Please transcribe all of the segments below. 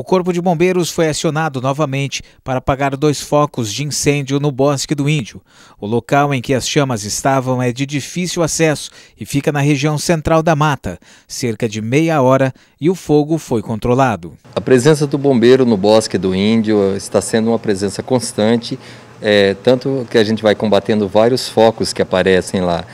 O Corpo de Bombeiros foi acionado novamente para apagar dois focos de incêndio no Bosque do Índio. O local em que as chamas estavam é de difícil acesso e fica na região central da mata, cerca de meia hora, e o fogo foi controlado. A presença do bombeiro no Bosque do Índio está sendo uma presença constante, é, tanto que a gente vai combatendo vários focos que aparecem lá.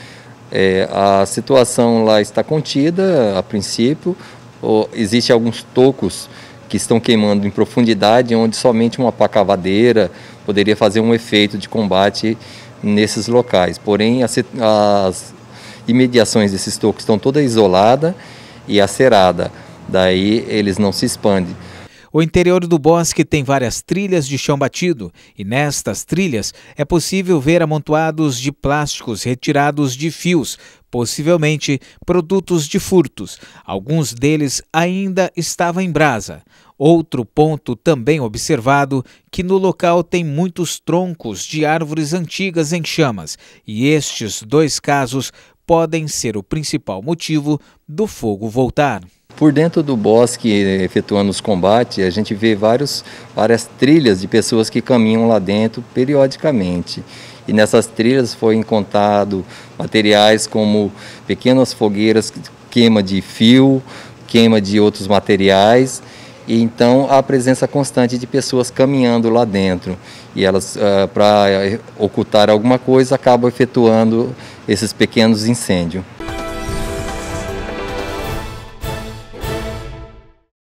É, a situação lá está contida, a princípio, existem existe alguns tocos que estão queimando em profundidade, onde somente uma pacavadeira cavadeira poderia fazer um efeito de combate nesses locais. Porém, as, as imediações desses tocos estão toda isolada e acerada, daí eles não se expandem. O interior do bosque tem várias trilhas de chão batido, e nestas trilhas é possível ver amontoados de plásticos retirados de fios possivelmente produtos de furtos. Alguns deles ainda estavam em brasa. Outro ponto também observado que no local tem muitos troncos de árvores antigas em chamas, e estes dois casos podem ser o principal motivo do fogo voltar. Por dentro do bosque, efetuando os combates, a gente vê vários, várias trilhas de pessoas que caminham lá dentro periodicamente. E nessas trilhas foi encontrado materiais como pequenas fogueiras, queima de fio, queima de outros materiais. E então a presença constante de pessoas caminhando lá dentro. E elas, ah, para ocultar alguma coisa, acabam efetuando esses pequenos incêndios.